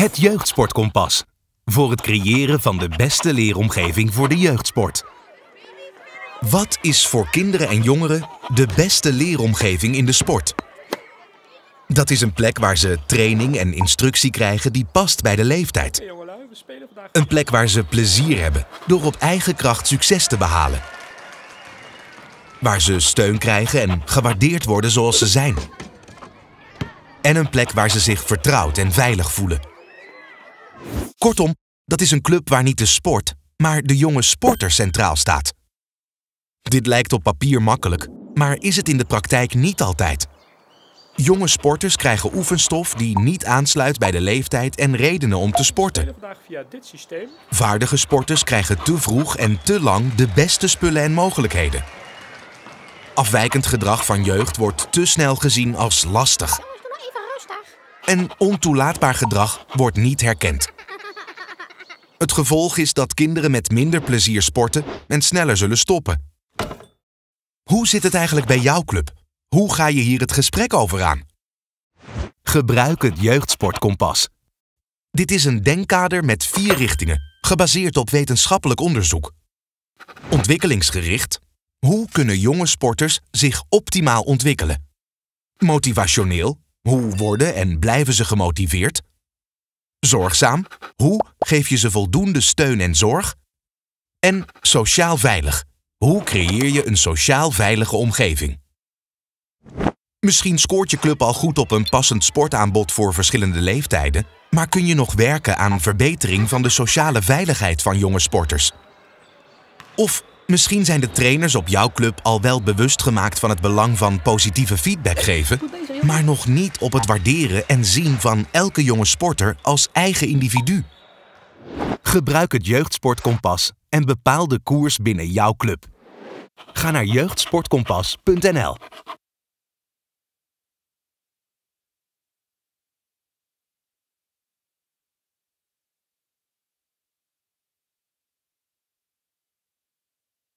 Het Jeugdsportkompas. Voor het creëren van de beste leeromgeving voor de jeugdsport. Wat is voor kinderen en jongeren de beste leeromgeving in de sport? Dat is een plek waar ze training en instructie krijgen die past bij de leeftijd. Een plek waar ze plezier hebben door op eigen kracht succes te behalen. Waar ze steun krijgen en gewaardeerd worden zoals ze zijn. En een plek waar ze zich vertrouwd en veilig voelen. Kortom, dat is een club waar niet de sport, maar de jonge sporter centraal staat. Dit lijkt op papier makkelijk, maar is het in de praktijk niet altijd. Jonge sporters krijgen oefenstof die niet aansluit bij de leeftijd en redenen om te sporten. Vaardige sporters krijgen te vroeg en te lang de beste spullen en mogelijkheden. Afwijkend gedrag van jeugd wordt te snel gezien als lastig. En ontoelaatbaar gedrag wordt niet herkend. Het gevolg is dat kinderen met minder plezier sporten en sneller zullen stoppen. Hoe zit het eigenlijk bij jouw club? Hoe ga je hier het gesprek over aan? Gebruik het jeugdsportkompas. Dit is een denkkader met vier richtingen, gebaseerd op wetenschappelijk onderzoek. Ontwikkelingsgericht. Hoe kunnen jonge sporters zich optimaal ontwikkelen? Motivationeel. Hoe worden en blijven ze gemotiveerd? zorgzaam, hoe geef je ze voldoende steun en zorg? En sociaal veilig, hoe creëer je een sociaal veilige omgeving? Misschien scoort je club al goed op een passend sportaanbod voor verschillende leeftijden, maar kun je nog werken aan verbetering van de sociale veiligheid van jonge sporters? Of Misschien zijn de trainers op jouw club al wel bewust gemaakt van het belang van positieve feedback geven, maar nog niet op het waarderen en zien van elke jonge sporter als eigen individu. Gebruik het jeugdsportkompas en bepaal de koers binnen jouw club. Ga naar jeugdsportkompas.nl